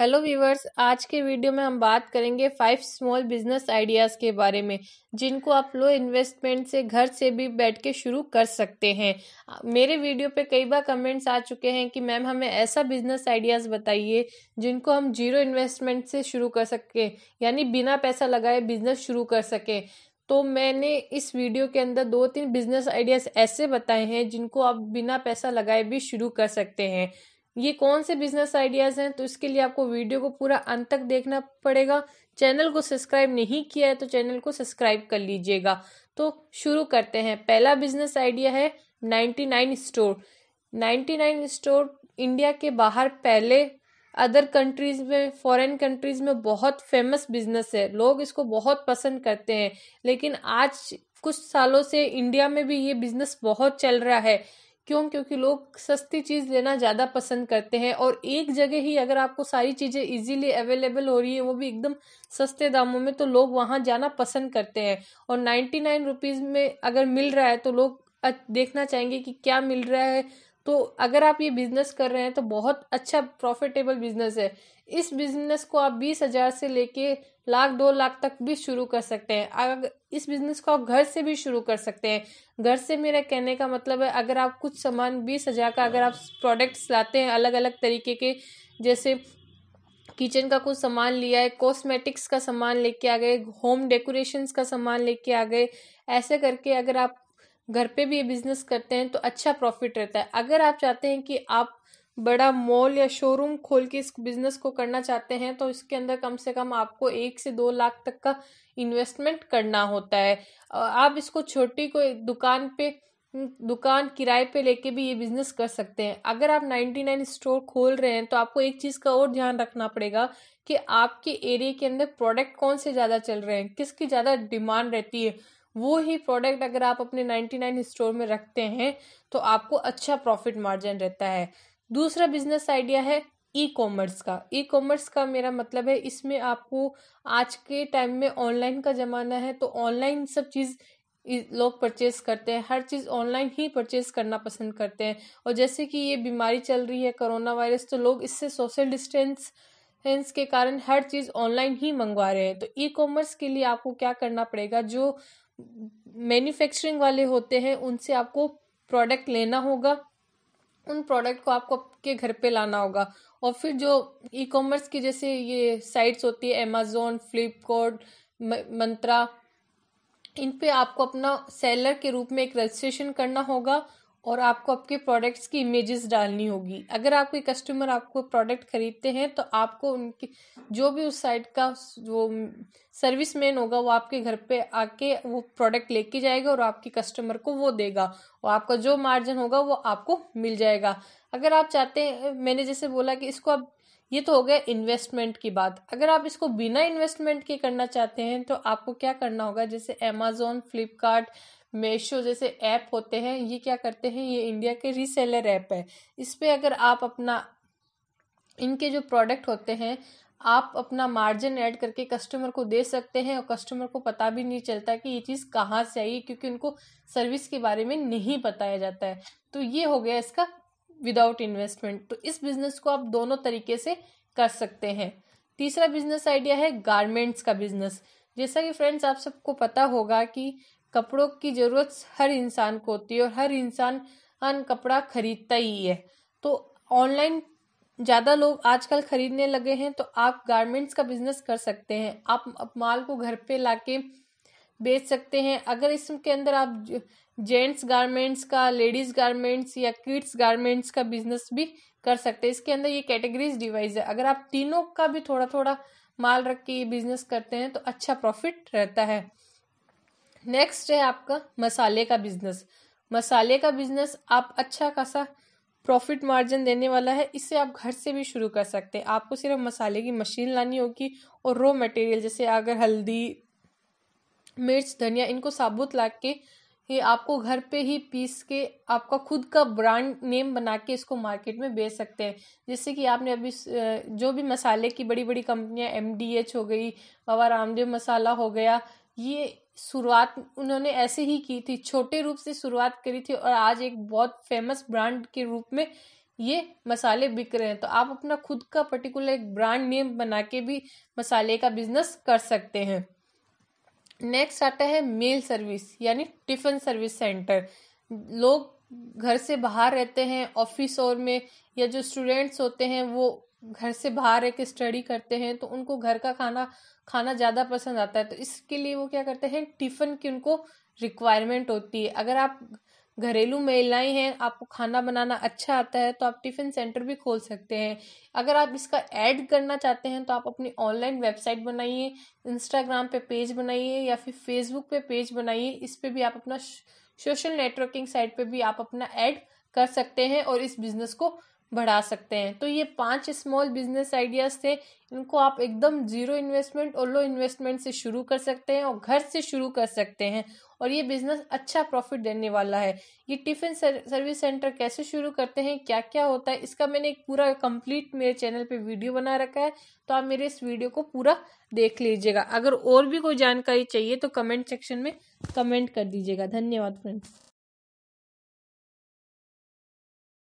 hello viewers आज के video में हम बात करेंगे फाइव स्मॉल बिजनेस आइडियाज़ के बारे में जिनको आप लो इन्वेस्टमेंट से घर से भी बैठ के शुरू कर सकते हैं मेरे वीडियो पे कई बार कमेंट्स आ चुके हैं कि मैम हमें ऐसा बिजनेस आइडियाज़ बताइए जिनको हम जीरो इन्वेस्टमेंट से शुरू कर सकें यानी बिना पैसा लगाए बिजनेस शुरू कर सकें तो मैंने इस वीडियो के अंदर दो तीन बिजनेस आइडियाज़ ऐसे बताए हैं जिनको आप बिना पैसा लगाए भी शुरू कर सकते हैं ये कौन से बिजनेस आइडियाज़ हैं तो इसके लिए आपको वीडियो को पूरा अंत तक देखना पड़ेगा चैनल को सब्सक्राइब नहीं किया है तो चैनल को सब्सक्राइब कर लीजिएगा तो शुरू करते हैं पहला बिजनेस आइडिया है ninety nine store ninety nine store India के बाहर पहले अदर कंट्रीज़ में फॉरेन कंट्रीज़ में बहुत फेमस बिजनेस है लोग इसको बहुत पसंद करते हैं लेकिन आज कुछ सालों से इंडिया में भी ये बिजनेस बहुत चल रहा है क्यों क्योंकि लोग सस्ती चीज़ लेना ज़्यादा पसंद करते हैं और एक जगह ही अगर आपको सारी चीज़ें इजीली अवेलेबल हो रही है वो भी एकदम सस्ते दामों में तो लोग वहाँ जाना पसंद करते हैं और नाइन्टी नाइन रुपीज़ में अगर मिल रहा है तो लोग देखना चाहेंगे कि क्या मिल रहा है तो अगर आप ये बिज़नेस कर रहे हैं तो बहुत अच्छा प्रॉफिटेबल बिज़नेस है इस बिज़नेस को आप बीस हज़ार से लेके लाख दो लाख तक भी शुरू कर सकते हैं अगर इस बिजनेस को आप घर से भी शुरू कर सकते हैं घर से मेरा कहने का मतलब है अगर आप कुछ सामान बीस हज़ार का अगर आप प्रोडक्ट्स लाते हैं अलग अलग तरीके के जैसे किचन का कुछ सामान लिया है कॉस्मेटिक्स का सामान लेके आ गए होम डेकोरेशंस का सामान लेके आ गए ऐसे करके अगर आप घर पे भी ये बिजनेस करते हैं तो अच्छा प्रॉफिट रहता है अगर आप चाहते हैं कि आप बड़ा मॉल या शोरूम खोल के इस बिज़नेस को करना चाहते हैं तो इसके अंदर कम से कम आपको एक से दो लाख तक का इन्वेस्टमेंट करना होता है आप इसको छोटी कोई दुकान पे दुकान किराए पे लेके भी ये बिजनेस कर सकते हैं अगर आप 99 स्टोर खोल रहे हैं तो आपको एक चीज़ का और ध्यान रखना पड़ेगा कि आपके एरिया के अंदर प्रोडक्ट कौन से ज़्यादा चल रहे हैं किसकी ज़्यादा डिमांड रहती है वो ही प्रोडक्ट अगर आप अपने 99 स्टोर में रखते हैं तो आपको अच्छा प्रॉफिट मार्जिन रहता है दूसरा बिजनेस आइडिया है ई कॉमर्स का ई कॉमर्स का मेरा मतलब है इसमें आपको आज के टाइम में ऑनलाइन का ज़माना है तो ऑनलाइन सब चीज़ लोग परचेज करते हैं हर चीज़ ऑनलाइन ही परचेज करना पसंद करते हैं और जैसे कि ये बीमारी चल रही है कोरोना वायरस तो लोग इससे सोशल डिस्टेंस हेंस के कारण हर चीज़ ऑनलाइन ही मंगवा रहे हैं तो ई कॉमर्स के लिए आपको क्या करना पड़ेगा जो मैन्युफैक्चरिंग वाले होते हैं उनसे आपको प्रोडक्ट लेना होगा उन प्रोडक्ट को आपको आपके घर पे लाना होगा और फिर जो ई कॉमर्स की जैसे ये साइट्स होती है अमेजोन फ्लिपकार्ट मंत्रा इन पे आपको अपना सेलर के रूप में एक रजिस्ट्रेशन करना होगा और आपको आपके प्रोडक्ट्स की इमेजेस डालनी होगी अगर आप कोई कस्टमर आपको प्रोडक्ट खरीदते हैं तो आपको उनकी जो भी उस साइट का वो सर्विस मैन होगा वो आपके घर पे आके वो प्रोडक्ट लेके जाएगा और आपके कस्टमर को वो देगा और आपका जो मार्जिन होगा वो आपको मिल जाएगा अगर आप चाहते हैं मैंने जैसे बोला कि इसको आप ये तो हो गया इन्वेस्टमेंट की बात अगर आप इसको बिना इन्वेस्टमेंट के करना चाहते हैं तो आपको क्या करना होगा जैसे अमेजोन फ्लिपकार्ट मेशो जैसे ऐप होते हैं ये क्या करते हैं ये इंडिया के रीसेलर ऐप है इस पर अगर आप अपना इनके जो प्रोडक्ट होते हैं आप अपना मार्जिन ऐड करके कस्टमर को दे सकते हैं और कस्टमर को पता भी नहीं चलता कि ये चीज़ कहाँ से आई क्योंकि उनको सर्विस के बारे में नहीं बताया जाता है तो ये हो गया इसका विदाउट इन्वेस्टमेंट तो इस बिजनेस को आप दोनों तरीके से कर सकते हैं तीसरा बिजनेस आइडिया है गारमेंट्स का बिजनेस जैसा कि फ्रेंड्स आप सबको पता होगा कि कपड़ों की ज़रूरत हर इंसान को होती है और हर इंसान कपड़ा खरीदता ही है तो ऑनलाइन ज़्यादा लोग आजकल खरीदने लगे हैं तो आप गारमेंट्स का बिजनेस कर सकते हैं आप माल को घर पे लाके बेच सकते हैं अगर इसके अंदर आप जेंट्स गारमेंट्स का लेडीज गारमेंट्स या किड्स गारमेंट्स का बिजनेस भी कर सकते हैं इसके अंदर ये कैटेगरीज डिवाइज है अगर आप तीनों का भी थोड़ा थोड़ा माल रख के ये बिजनेस करते हैं तो अच्छा प्रॉफिट रहता है नेक्स्ट है आपका मसाले का बिजनेस मसाले का बिजनेस आप अच्छा खासा प्रॉफिट मार्जिन देने वाला है इससे आप घर से भी शुरू कर सकते हैं आपको सिर्फ मसाले की मशीन लानी होगी और रॉ मटेरियल जैसे अगर हल्दी मिर्च धनिया इनको साबुत ला के ये आपको घर पे ही पीस के आपका खुद का ब्रांड नेम बना के इसको मार्केट में बेच सकते हैं जैसे कि आपने अभी जो भी मसाले की बड़ी बड़ी कंपनियां एम डी एच हो गई बाबा रामदेव मसाला हो गया ये शुरुआत उन्होंने ऐसे ही की थी छोटे रूप से शुरुआत करी थी और आज एक बहुत फेमस ब्रांड के रूप में ये मसाले बिक रहे हैं तो आप अपना खुद का पर्टिकुलर एक ब्रांड नेम बना के भी मसाले का बिजनेस कर सकते हैं नेक्स्ट आता है मेल सर्विस यानी टिफिन सर्विस सेंटर लोग घर से बाहर रहते हैं ऑफिस और में या जो स्टूडेंट्स होते हैं वो घर से बाहर रह के स्टडी करते हैं तो उनको घर का खाना खाना ज़्यादा पसंद आता है तो इसके लिए वो क्या करते हैं टिफ़िन की उनको रिक्वायरमेंट होती है अगर आप घरेलू महिलाएं हैं आपको खाना बनाना अच्छा आता है तो आप टिफ़िन सेंटर भी खोल सकते हैं अगर आप इसका ऐड करना चाहते हैं तो आप अपनी ऑनलाइन वेबसाइट बनाइए इंस्टाग्राम पे पेज बनाइए या फिर फेसबुक पे पेज बनाइए इस पर भी आप अपना सोशल नेटवर्किंग साइट पे भी आप अपना ऐड कर सकते हैं और इस बिज़नेस को बढ़ा सकते हैं तो ये पांच स्मॉल बिजनेस आइडियाज थे इनको आप एकदम जीरो इन्वेस्टमेंट और लो इन्वेस्टमेंट से शुरू कर सकते हैं और घर से शुरू कर सकते हैं और ये बिजनेस अच्छा प्रॉफिट देने वाला है ये टिफिन सर्विस सेंटर कैसे शुरू करते हैं क्या क्या होता है इसका मैंने एक पूरा कंप्लीट मेरे चैनल पे वीडियो बना रखा है तो आप मेरे इस वीडियो को पूरा देख लीजिएगा अगर और भी कोई जानकारी चाहिए तो कमेंट सेक्शन में कमेंट कर दीजिएगा धन्यवाद फ्रेंड्स